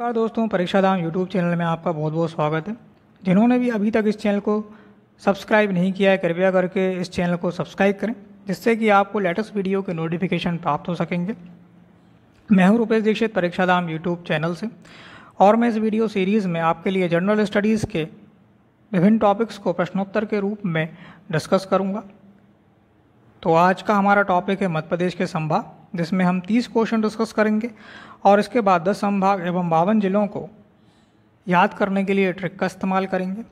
नमस्कार दोस्तों परीक्षा धाम यूट्यूब चैनल में आपका बहुत बहुत स्वागत है जिन्होंने भी अभी तक इस चैनल को सब्सक्राइब नहीं किया है कृपया करके इस चैनल को सब्सक्राइब करें जिससे कि आपको लेटेस्ट वीडियो के नोटिफिकेशन प्राप्त हो सकेंगे मैं हूं रुपेश दीक्षित परीक्षा धाम यूट्यूब चैनल से और मैं इस वीडियो सीरीज़ में आपके लिए जनरल स्टडीज़ के विभिन्न टॉपिक्स को प्रश्नोत्तर के रूप में डिस्कस करूँगा तो आज का हमारा टॉपिक है मध्य प्रदेश के संभाग जिसमें हम तीस क्वेश्चन डिस्कस करेंगे और इसके बाद दस संभाग एवं बावन जिलों को याद करने के लिए ट्रिक का इस्तेमाल करेंगे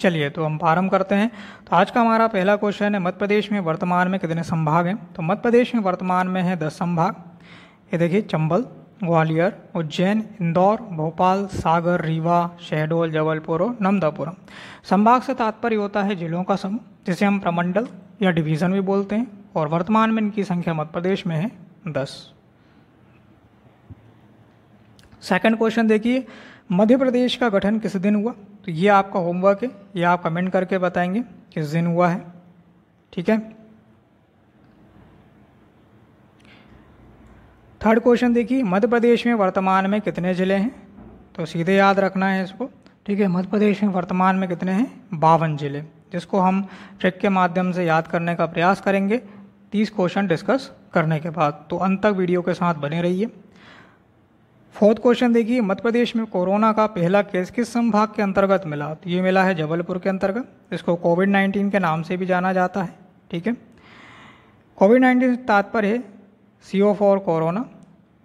चलिए तो हम प्रारंभ करते हैं तो आज का हमारा पहला क्वेश्चन है मध्य प्रदेश में वर्तमान में कितने संभाग हैं तो मध्य प्रदेश में वर्तमान में है दस संभाग ये देखिए चंबल ग्वालियर उज्जैन इंदौर भोपाल सागर रीवा शहडोल जबलपुर और नमदापुरम संभाग से तात्पर्य होता है जिलों का समूह जिसे हम प्रमंडल या डिवीज़न भी बोलते हैं और वर्तमान में इनकी संख्या मध्य प्रदेश में है दस सेकंड क्वेश्चन देखिए मध्य प्रदेश का गठन किस दिन हुआ तो ये आपका होमवर्क है ये आप कमेंट करके बताएंगे किस दिन हुआ है ठीक है थर्ड क्वेश्चन देखिए मध्य प्रदेश में वर्तमान में कितने ज़िले हैं तो सीधे याद रखना है इसको ठीक है मध्य प्रदेश में वर्तमान में कितने हैं बावन ज़िले जिसको हम ट्रिक के माध्यम से याद करने का प्रयास करेंगे तीस क्वेश्चन डिस्कस करने के बाद तो अंत तक वीडियो के साथ बने रहिए फोर्थ क्वेश्चन देखिए मध्य प्रदेश में कोरोना का पहला केस किस संभाग के अंतर्गत मिला तो ये मिला है जबलपुर के अंतर्गत इसको कोविड नाइन्टीन के नाम से भी जाना जाता है ठीक है कोविड नाइन्टीन तात्पर्य है C O for corona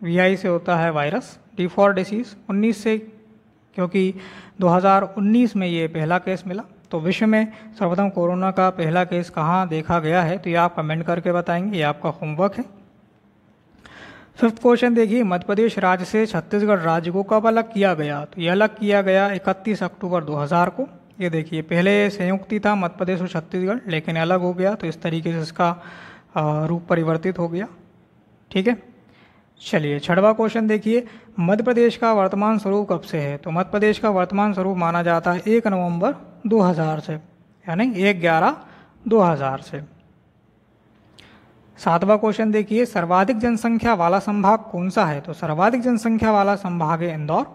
V I से होता है वायरस डी फॉर डिसीज़ उन्नीस से क्योंकि 2019 में ये पहला केस मिला तो विश्व में सर्वप्रथम कोरोना का पहला केस कहाँ देखा गया है तो ये आप कमेंट करके बताएंगे ये आपका होमवर्क है फिफ्थ क्वेश्चन देखिए मध्य प्रदेश राज्य से छत्तीसगढ़ राज्य को कब अलग किया गया तो ये अलग किया गया 31 अक्टूबर 2000 को ये देखिए पहले संयुक्ति था मध्य प्रदेश और छत्तीसगढ़ लेकिन अलग हो गया तो इस तरीके से इसका रूप परिवर्तित हो गया ठीक है चलिए छठवा क्वेश्चन देखिए मध्य प्रदेश का वर्तमान स्वरूप कब से है तो मध्य प्रदेश का वर्तमान स्वरूप माना जाता है एक नवम्बर दो से यानी एक ग्यारह दो से सातवां क्वेश्चन देखिए सर्वाधिक जनसंख्या वाला संभाग कौन सा है तो सर्वाधिक जनसंख्या वाला संभाग है इंदौर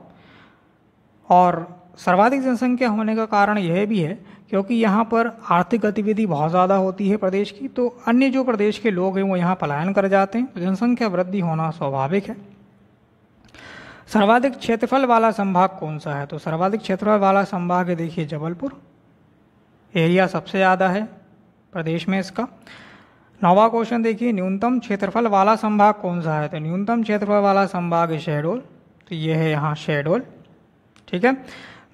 और सर्वाधिक जनसंख्या होने का कारण यह भी है क्योंकि यहाँ पर आर्थिक गतिविधि बहुत ज़्यादा होती है प्रदेश की तो अन्य जो प्रदेश के लोग हैं वो यहाँ पलायन कर जाते हैं तो जनसंख्या वृद्धि होना स्वाभाविक है सर्वाधिक क्षेत्रफल वाला संभाग कौन सा है तो सर्वाधिक क्षेत्रफल वाला संभाग है देखिए जबलपुर एरिया सबसे ज़्यादा है प्रदेश में इसका नवा क्वेश्चन देखिए न्यूनतम क्षेत्रफल वाला संभाग कौन सा है तो न्यूनतम क्षेत्रफल वाला संभाग है शहडोल तो ये है यहाँ शहडोल ठीक है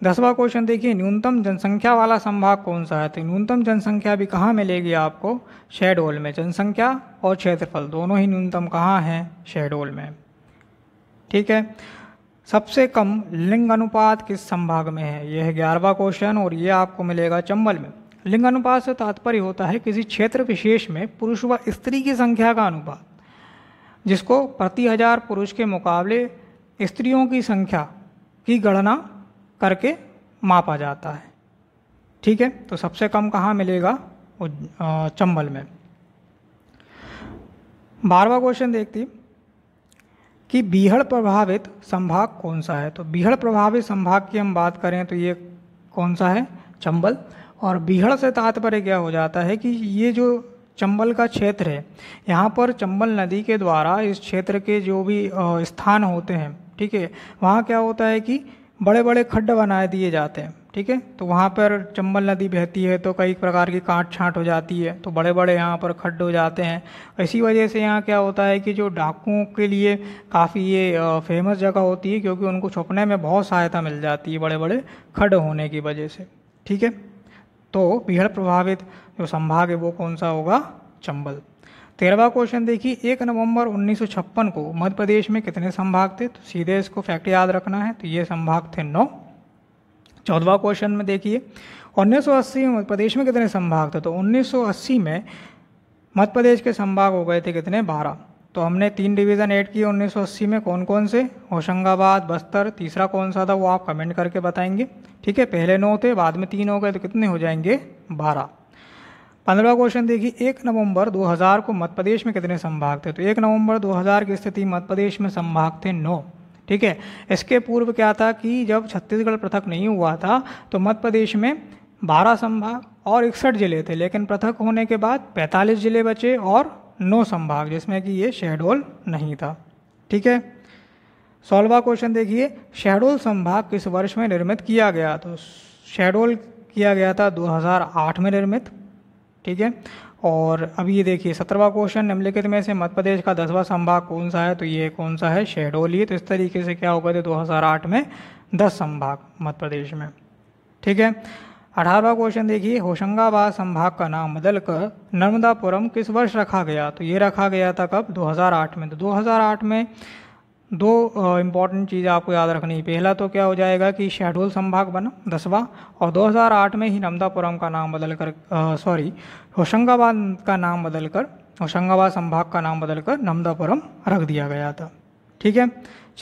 दसवा क्वेश्चन देखिए न्यूनतम जनसंख्या वाला संभाग कौन सा है तो न्यूनतम जनसंख्या भी कहाँ मिलेगी आपको शहडोल में जनसंख्या और क्षेत्रफल दोनों ही न्यूनतम कहाँ हैं शहडोल में ठीक है सबसे कम लिंग अनुपात किस संभाग में है यह है ग्यारहवा क्वेश्चन और ये आपको मिलेगा चंबल में लिंगानुपात से तात्पर्य होता है किसी क्षेत्र विशेष में पुरुष व स्त्री की संख्या का अनुपात जिसको प्रति हजार पुरुष के मुकाबले स्त्रियों की संख्या की गणना करके मापा जाता है ठीक है तो सबसे कम कहाँ मिलेगा चंबल में बारवा क्वेश्चन देखती कि बीहड़ प्रभावित संभाग कौन सा है तो बीहड़ प्रभावित संभाग की हम बात करें तो ये कौन सा है चंबल और बीहड़ से तात्पर्य क्या हो जाता है कि ये जो चंबल का क्षेत्र है यहाँ पर चंबल नदी के द्वारा इस क्षेत्र के जो भी स्थान होते हैं ठीक है वहाँ क्या होता है कि बड़े बड़े खड्ड बनाए दिए जाते हैं ठीक है तो वहाँ पर चंबल नदी बहती है तो कई प्रकार की काट छाँट हो जाती है तो बड़े बड़े यहाँ पर खड्ड हो जाते हैं इसी वजह से यहाँ क्या होता है कि जो डाकुओं के लिए काफ़ी ये फेमस जगह होती है क्योंकि उनको छुपने में बहुत सहायता मिल जाती है बड़े बड़े खड्ड होने की वजह से ठीक है तो भीड़ प्रभावित जो संभाग है वो कौन सा होगा चंबल तेरहवा क्वेश्चन देखिए एक नवंबर 1956 को मध्य प्रदेश में कितने संभाग थे तो सीधे इसको फैक्ट याद रखना है तो ये संभाग थे नौ चौदवा क्वेश्चन में देखिए 1980 में मध्य प्रदेश में कितने संभाग थे तो 1980 में मध्य प्रदेश के संभाग हो गए थे कितने बारह तो हमने तीन डिवीज़न ऐड किए 1980 में कौन कौन से होशंगाबाद बस्तर तीसरा कौन सा था वो आप कमेंट करके बताएंगे ठीक है पहले नौ थे बाद में तीन हो गए तो कितने हो जाएंगे बारह पंद्रह क्वेश्चन देखिए एक नवंबर 2000 को मध्य प्रदेश में कितने संभाग थे तो एक नवंबर 2000 की स्थिति मध्य प्रदेश में संभाग थे नौ ठीक है इसके पूर्व क्या था कि जब छत्तीसगढ़ पृथक नहीं हुआ था तो मध्य प्रदेश में बारह संभाग और इकसठ जिले थे लेकिन पृथक होने के बाद पैंतालीस जिले बचे और नो संभाग जिसमें कि ये शेडोल नहीं था ठीक है सोलवा क्वेश्चन देखिए शेडोल संभाग किस वर्ष में निर्मित किया गया तो शेडोल किया गया था 2008 में निर्मित ठीक है और अब ये देखिए सत्रवा क्वेश्चन निम्नलिखित में से मध्य प्रदेश का दसवां संभाग कौन सा है तो ये कौन सा है शेडोल ही तो इस तरीके से क्या हो गए थे दो में दस संभाग मध्य प्रदेश में ठीक है अठारहवा क्वेश्चन देखिए होशंगाबाद संभाग का नाम बदलकर नर्मदापुरम किस वर्ष रखा गया तो ये रखा गया था कब 2008 में तो 2008 में दो इम्पॉर्टेंट चीज़ आपको याद रखनी है पहला तो क्या हो जाएगा कि शहडोल संभाग बना दसवा और 2008 में ही नर्मदापुरम का नाम बदलकर सॉरी होशंगाबाद का नाम बदलकर होशंगाबाद संभाग का नाम बदलकर नर्मदापुरम रख दिया गया था ठीक है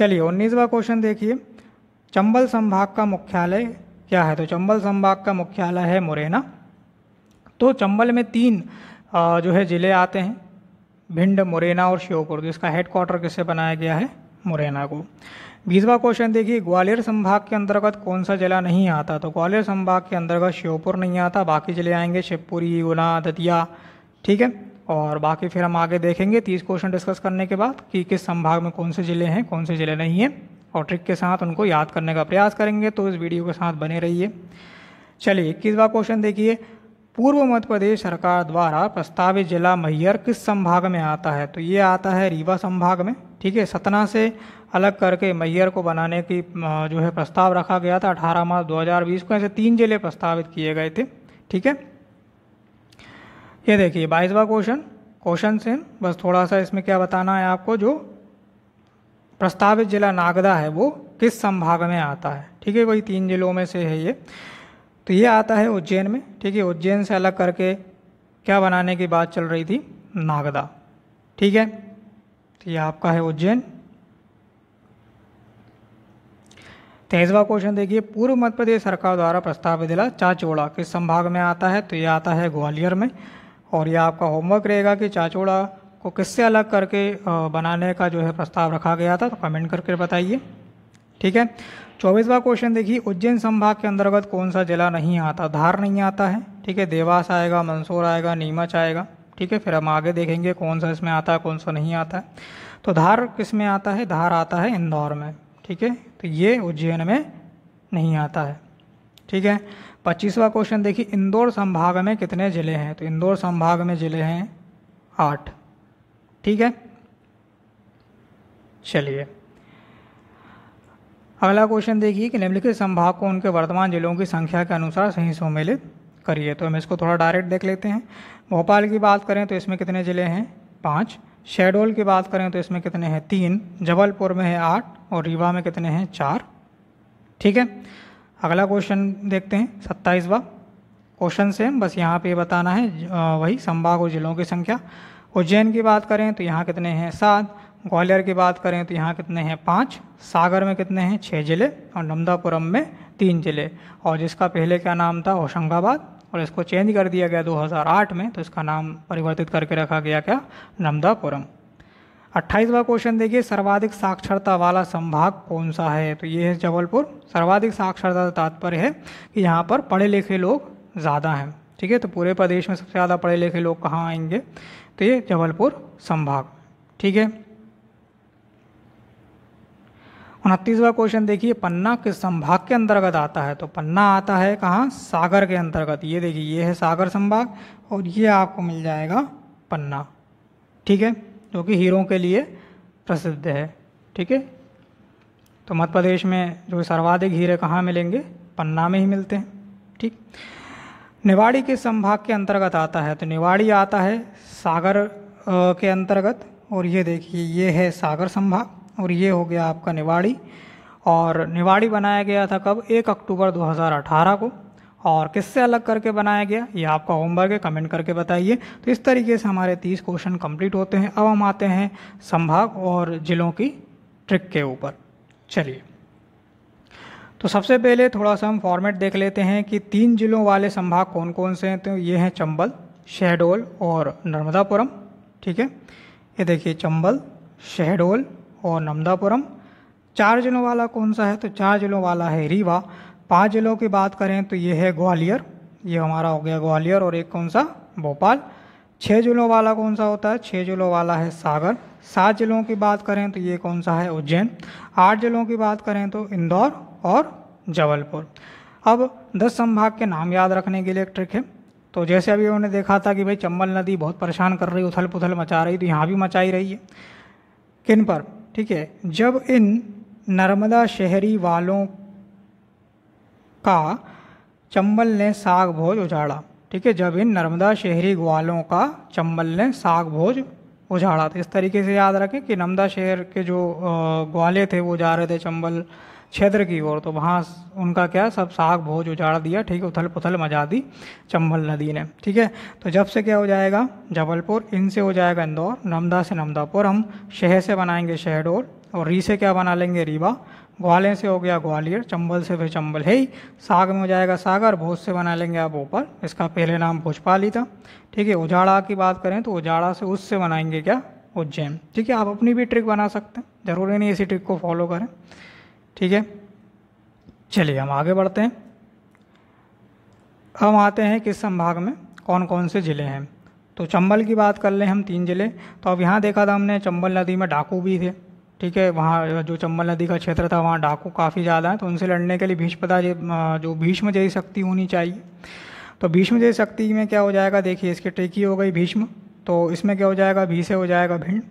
चलिए उन्नीसवा क्वेश्चन देखिए चंबल संभाग का मुख्यालय क्या है तो चंबल संभाग का मुख्यालय है मुरैना तो चंबल में तीन जो है ज़िले आते हैं भिंड मुरैना और श्योपुर तो इसका हेड क्वार्टर किससे बनाया गया है मुरैना को बीसवा क्वेश्चन देखिए ग्वालियर संभाग के अंतर्गत कौन सा जिला नहीं आता तो ग्वालियर संभाग के अंतर्गत श्योपुर नहीं आता बाकी जिले आएंगे शिवपुरी गुना दतिया ठीक है और बाकी फिर हम आगे देखेंगे तीस क्वेश्चन डिस्कस करने के बाद कि किस संभाग में कौन से ज़िले हैं कौन से ज़िले नहीं हैं और ट्रिक के साथ उनको याद करने का प्रयास करेंगे तो इस वीडियो के साथ बने रहिए चलिए इक्कीसवा क्वेश्चन देखिए पूर्व मध्य प्रदेश सरकार द्वारा प्रस्तावित जिला मैहर किस संभाग में आता है तो ये आता है रीवा संभाग में ठीक है सतना से अलग करके मैहर को बनाने की जो है प्रस्ताव रखा गया था अठारह मार्च दो को ऐसे तीन जिले प्रस्तावित किए गए थे ठीक है ये देखिए बाईसवा क्वेश्चन क्वेश्चन से बस थोड़ा सा इसमें क्या बताना है आपको जो प्रस्तावित जिला नागदा है वो किस संभाग में आता है ठीक है वही तीन जिलों में से है ये तो ये आता है उज्जैन में ठीक है उज्जैन से अलग करके क्या बनाने की बात चल रही थी नागदा ठीक है तो ये आपका है उज्जैन तेजवा तो क्वेश्चन देखिए पूर्व मध्य प्रदेश सरकार द्वारा प्रस्तावित जिला चाचोड़ा किस संभाग में आता है तो ये आता है ग्वालियर में और ये आपका होमवर्क रहेगा कि चाचोड़ा को किससे अलग करके बनाने का जो है प्रस्ताव रखा गया था तो कमेंट करके बताइए ठीक है चौबीसवा क्वेश्चन देखिए उज्जैन संभाग के अंतर्गत कौन सा जिला नहीं आता धार नहीं आता है ठीक है देवास आएगा मंसूर आएगा नीमच आएगा ठीक है फिर हम आगे देखेंगे कौन सा इसमें आता है कौन सा नहीं आता है तो धार किस में आता है धार आता है इंदौर में ठीक है तो ये उज्जैन में नहीं आता है ठीक है पच्चीसवा क्वेश्चन देखिए इंदौर संभाग में कितने ज़िले हैं तो इंदौर संभाग में ज़िले हैं आठ ठीक है चलिए अगला क्वेश्चन देखिए कि निम्नलिखित संभाग को उनके वर्तमान जिलों की संख्या के अनुसार सही सम्मिलित करिए तो हम इसको थोड़ा डायरेक्ट देख लेते हैं भोपाल की बात करें तो इसमें कितने ज़िले हैं पाँच शहडोल की बात करें तो इसमें कितने हैं तीन जबलपुर में है आठ और रीवा में कितने हैं चार ठीक है अगला क्वेश्चन देखते हैं सत्ताईसवा क्वेश्चन सेम बस यहाँ पे बताना है वही संभाग और जिलों की संख्या उज्जैन की बात करें तो यहाँ कितने हैं सात ग्वालियर की बात करें तो यहाँ कितने हैं पाँच सागर में कितने हैं छः जिले और नमदापुरम में तीन जिले और जिसका पहले क्या नाम था होशंगाबाद और इसको चेंज कर दिया गया 2008 में तो इसका नाम परिवर्तित करके रखा गया क्या नमदापुरम अट्ठाईसवा क्वेश्चन देखिए सर्वाधिक साक्षरता वाला संभाग कौन सा है तो ये है जबलपुर सर्वाधिक साक्षरता का तात्पर्य है कि यहाँ पर पढ़े लिखे लोग ज़्यादा हैं ठीक है तो पूरे प्रदेश में सबसे ज़्यादा पढ़े लिखे लोग कहाँ आएंगे तो ये जबलपुर संभाग ठीक है उनतीसवा क्वेश्चन देखिए पन्ना किस संभाग के अंतर्गत आता है तो पन्ना आता है कहाँ सागर के अंतर्गत ये देखिए ये है सागर संभाग और ये आपको मिल जाएगा पन्ना ठीक है जो कि हीरों के लिए प्रसिद्ध है ठीक है तो मध्य प्रदेश में जो सर्वाधिक हीरे कहाँ मिलेंगे पन्ना में ही मिलते हैं ठीक निवाड़ी के संभाग के अंतर्गत आता है तो निवाड़ी आता है सागर के अंतर्गत और ये देखिए ये है सागर संभाग और ये हो गया आपका निवाड़ी और निवाड़ी बनाया गया था कब एक अक्टूबर 2018 को और किससे अलग करके बनाया गया ये आपका होमवर्क है कमेंट करके बताइए तो इस तरीके से हमारे तीस क्वेश्चन कंप्लीट होते हैं अब हम आते हैं संभाग और ज़िलों की ट्रिक के ऊपर चलिए तो सबसे पहले थोड़ा सा हम फॉर्मेट देख लेते हैं कि तीन जिलों वाले संभाग कौन कौन से हैं तो ये हैं चंबल शहडोल और नर्मदापुरम ठीक है ये देखिए चंबल शहडोल और नर्मदापुरम चार जिलों वाला कौन सा है तो चार जिलों वाला है रीवा पांच जिलों की बात करें तो ये है ग्वालियर ये हमारा हो गया ग्वालियर और एक कौन सा भोपाल छः जिलों वाला कौन सा होता है छः जिलों वाला है सागर सात जिलों की बात करें तो ये कौन सा है उज्जैन आठ जिलों की बात करें तो इंदौर और जबलपुर अब दस संभाग के नाम याद रखने के लिए एक ट्रिक है तो जैसे अभी उन्होंने देखा था कि भाई चंबल नदी बहुत परेशान कर रही उथल पुथल मचा रही तो यहाँ भी मचाई रही है किन पर ठीक है जब इन नर्मदा शहरी वालों का चंबल ने साग भोज उजाड़ा ठीक है जब इन नर्मदा शहरी ग्वालों का चंबल ने साग भोज उजाड़ा तो इस तरीके से याद रखें कि नर्मदा शहर के जो ग्वाले थे वो जा रहे थे चंबल क्षेत्र की ओर तो वहाँ उनका क्या सब साग भोज उजाड़ दिया ठीक है उथल पुथल मजा दी चंबल नदी ने ठीक है तो जब से क्या हो जाएगा जबलपुर इनसे हो जाएगा इंदौर नमदा से नमदापुर हम शहर से बनाएंगे शहडोल और री से क्या बना लेंगे रीवा ग्वाले से हो गया ग्वालियर चंबल से फिर चंबल है ही साग में हो जाएगा सागर भोज से बना लेंगे आप ऊपर इसका पहले नाम भोजपाली था ठीक है उजाड़ा की बात करें तो उजाड़ा से उससे बनाएंगे क्या उज्जैन ठीक है आप अपनी भी ट्रिक बना सकते हैं ज़रूरी नहीं इसी ट्रिक को फॉलो करें ठीक है चलिए हम आगे बढ़ते हैं हम आते हैं किस संभाग में कौन कौन से ज़िले हैं तो चंबल की बात कर लें हम तीन ज़िले तो अब यहाँ देखा था हमने चंबल नदी में डाकू भी थे ठीक है वहाँ जो चंबल नदी का क्षेत्र था वहाँ डाकू काफ़ी ज़्यादा है तो उनसे लड़ने के लिए भीष्मता जो भीष्म जयी शक्ति होनी चाहिए तो भीष्म जयी शक्ति में क्या हो जाएगा देखिए इसकी टेकी हो गई भीष्म तो इसमें क्या हो जाएगा भी से हो जाएगा भिंड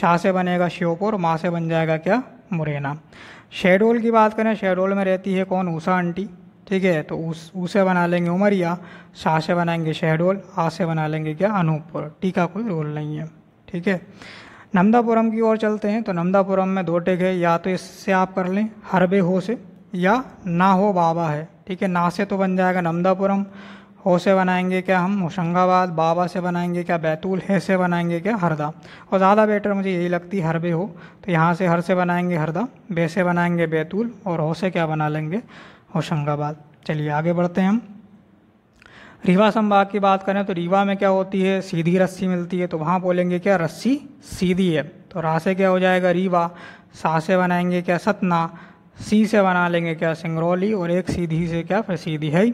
शाह से बनेगा श्योपुर माँ से बन जाएगा क्या मुरैना शेडोल की बात करें शेडोल में रहती है कौन ऊषा आंटी ठीक है तो उस उसे बना लेंगे उमरिया शाह से बनाएंगे शहडोल आ से बना लेंगे क्या अनूपपुर टीका कोई रोल नहीं है ठीक है नमदापुरम की ओर चलते हैं तो नमदापुरम में दो टेक है या तो इससे आप कर लें हरबे हो से या ना हो बाबा है ठीक है ना से तो बन जाएगा नमदापुरम हो से बनाएंगे क्या हम होशंगाबाद बाबा से बनाएंगे क्या बैतूल है से बनाएंगे क्या हरदा और ज़्यादा बेटर मुझे यही लगती हर बे हो तो यहाँ से हर से बनाएंगे हरदा बे से बनाएंगे बैतूल और हो से क्या बना लेंगे होशंगाबाद चलिए आगे बढ़ते हैं हम रीवा संभाग की बात करें तो रीवा में क्या होती है सीधी रस्सी मिलती है तो वहाँ बोलेंगे क्या रस्सी सीधी है तो रा से क्या हो जाएगा रीवा सा से बनाएंगे क्या सतना सी से बना लेंगे क्या सिंगरौली और एक सीधी से क्या फिर सीधी है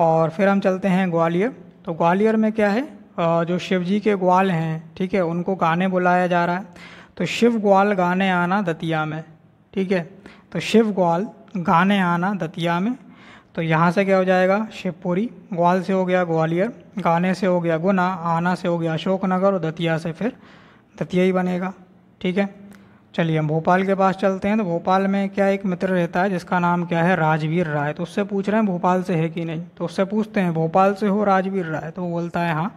और फिर हम चलते हैं ग्वालियर तो ग्वालियर में क्या है जो शिव जी के ग्वाल हैं ठीक है उनको गाने बुलाया जा रहा है तो शिव ग्वाल गाने आना दतिया में ठीक है तो शिव ग्वाल गाने आना दतिया में तो यहाँ से क्या हो जाएगा शिवपुरी ग्वाल से हो गया ग्वालियर गाने से हो गया गुना आना से हो गया अशोकनगर और दतिया से फिर दतिया ही बनेगा ठीक है चलिए हम भोपाल के पास चलते हैं तो भोपाल में क्या एक मित्र रहता है जिसका नाम क्या है राजवीर राय तो उससे पूछ रहे हैं भोपाल से है कि नहीं तो उससे पूछते हैं भोपाल से हो राजवीर राय तो वो बोलता है हाँ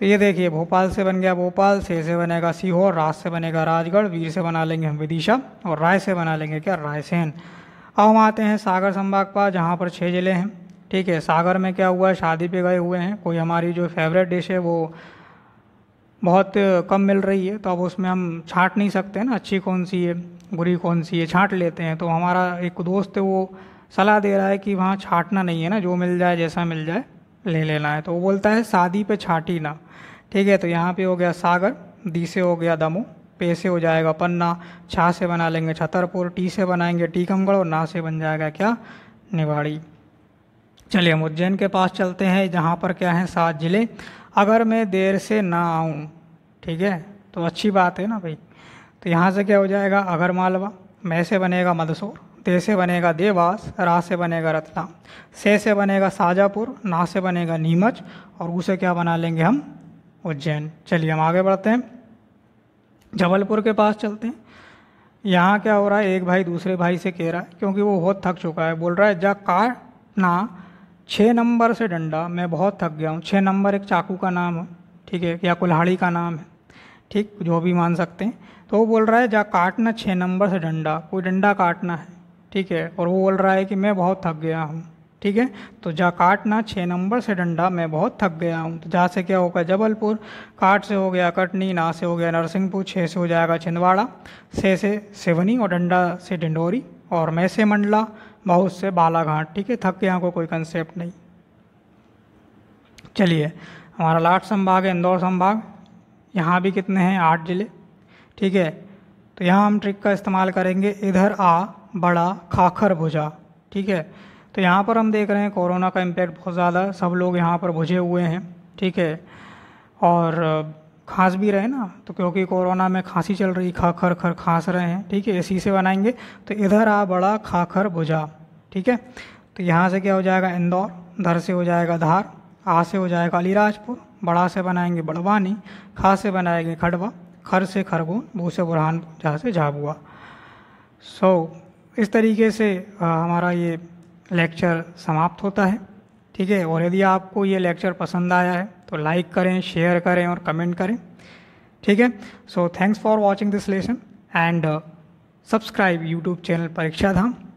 तो ये देखिए भोपाल से बन गया भोपाल से से बनेगा सीहोर राज से बनेगा राजगढ़ वीर से बना लेंगे हम विदिशा और राय से बना लेंगे क्या रायसेन अब हम आते हैं सागर संभाग पर जहाँ पर छः ज़िले हैं ठीक है सागर में क्या हुआ है शादी पे गए हुए हैं कोई हमारी जो फेवरेट डिश है वो बहुत कम मिल रही है तो अब उसमें हम छाँट नहीं सकते ना अच्छी कौन सी है बुरी कौन सी है छाँट लेते हैं तो हमारा एक दोस्त है वो सलाह दे रहा है कि वहाँ छाँटना नहीं है ना जो मिल जाए जैसा मिल जाए ले लेना है तो वो बोलता है शादी पे छाटी ना ठीक है तो यहाँ पे हो गया सागर दी से हो गया दमो पे से हो जाएगा पन्ना छा से बना लेंगे छतरपुर टी से बनाएंगे टीकमगढ़ और ना से बन जाएगा क्या निवाड़ी चलिए हम उज्जैन के पास चलते हैं जहाँ पर क्या है सात ज़िले अगर मैं देर से ना आऊँ ठीक है तो अच्छी बात है ना भाई तो यहाँ से क्या हो जाएगा अगर मालवा मैं से बनेगा मदसूर दे से बनेगा देवास रा से बनेगा रतलाम से से बनेगा शाजापुर ना से बनेगा नीमच और उसे क्या बना लेंगे हम उज्जैन चलिए हम आगे बढ़ते हैं जबलपुर के पास चलते हैं यहाँ क्या हो रहा है एक भाई दूसरे भाई से कह रहा है क्योंकि वो बहुत थक चुका है बोल रहा है जा कार ना छः नंबर से डंडा मैं बहुत थक गया हूँ छः नंबर एक चाकू का नाम है ठीक है या कुल्हाड़ी का नाम है ठीक जो भी मान सकते हैं तो वो बोल रहा है जा काटना छः नंबर से डंडा कोई डंडा काटना है ठीक है और वो बोल रहा है कि मैं बहुत थक गया हूँ ठीक है तो जा काटना छः नंबर से डंडा मैं बहुत थक गया हूँ तो जहाँ से क्या होगा जबलपुर काट से हो गया कटनी ना से हो गया नरसिंहपुर छः से हो जाएगा छिंदवाड़ा से से सेवनी और डंडा से ढिंडोरी और मैं से मंडला बहुत से बालाघाट ठीक है थक के यहाँ को कोई कंसेप्ट नहीं चलिए हमारा लाट संभाग है इंदौर संभाग यहाँ भी कितने हैं आठ जिले ठीक है तो यहाँ हम ट्रिक का इस्तेमाल करेंगे इधर आ बड़ा खाखर भुजा ठीक है तो यहाँ पर हम देख रहे हैं कोरोना का इम्पैक्ट बहुत ज़्यादा सब लोग यहाँ पर भुजे हुए हैं ठीक है और खांस भी रहे ना तो क्योंकि कोरोना में खांसी चल रही खा खर खर खांस रहे हैं ठीक है इसी से बनाएंगे तो इधर आ बड़ा खा खर भुजा ठीक है तो यहाँ से क्या हो जाएगा इंदौर धर से हो जाएगा धार आ से हो जाएगा अलीराजपुर बड़ा से बनाएंगे बड़वानी खा से बनाएंगे खड़वा खर से खरगोन भू से बुरहानपुर जहाँ से झाबुआ सो so, इस तरीके से आ, हमारा ये लेक्चर समाप्त होता है ठीक है और यदि आपको ये लेक्चर पसंद आया है तो लाइक करें शेयर करें और कमेंट करें ठीक है so thanks for watching this lesson and subscribe YouTube channel Pariksha Dham